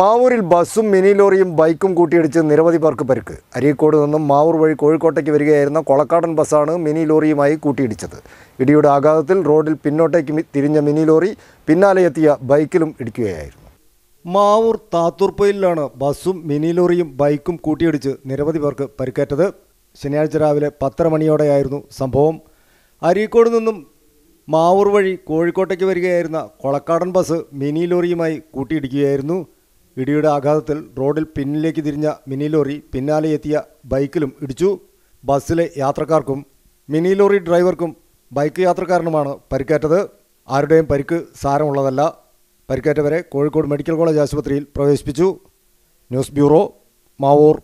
മാവൂരിൽ ബസ്സും മിനി ലോറിയും ബൈക്കും കൂട്ടിയിടിച്ച് നിരവധി പേർക്ക് പരിക്ക് അരീക്കോട് നിന്നും മാവൂർ വഴി കോഴിക്കോട്ടേക്ക് വരികയായിരുന്ന കൊളക്കാടൻ ബസ്സാണ് മിനി ലോറിയുമായി കൂട്ടിയിടിച്ചത് ഇടിയുടെ ആഘാതത്തിൽ റോഡിൽ പിന്നോട്ടേക്ക് തിരിഞ്ഞ മിനി ലോറി പിന്നാലെ എത്തിയ ബൈക്കിലും ഇടിക്കുകയായിരുന്നു മാവൂർ താത്തൂർപ്പൊയിലാണ് ബസ്സും മിനി ലോറിയും ബൈക്കും കൂട്ടിയിടിച്ച് നിരവധി പേർക്ക് പരിക്കേറ്റത് ശനിയാഴ്ച രാവിലെ പത്തര മണിയോടെയായിരുന്നു സംഭവം അരീക്കോട് നിന്നും മാവൂർ വഴി കോഴിക്കോട്ടേക്ക് വരികയായിരുന്ന കൊളക്കാടൻ ബസ് മിനി ലോറിയുമായി കൂട്ടിയിടിക്കുകയായിരുന്നു ഇടിയുടെ ആഘാതത്തിൽ റോഡിൽ പിന്നിലേക്ക് തിരിഞ്ഞ മിനി ലോറി പിന്നാലെ എത്തിയ ബൈക്കിലും ഇടിച്ചു ബസ്സിലെ യാത്രക്കാർക്കും മിനി ലോറി ഡ്രൈവർക്കും ബൈക്ക് യാത്രക്കാരനുമാണ് പരിക്കേറ്റത് ആരുടെയും പരിക്ക് സാരമുള്ളതല്ല പരിക്കേറ്റവരെ കോഴിക്കോട് മെഡിക്കൽ കോളേജ് ആശുപത്രിയിൽ പ്രവേശിപ്പിച്ചു ന്യൂസ് ബ്യൂറോ മാവൂർ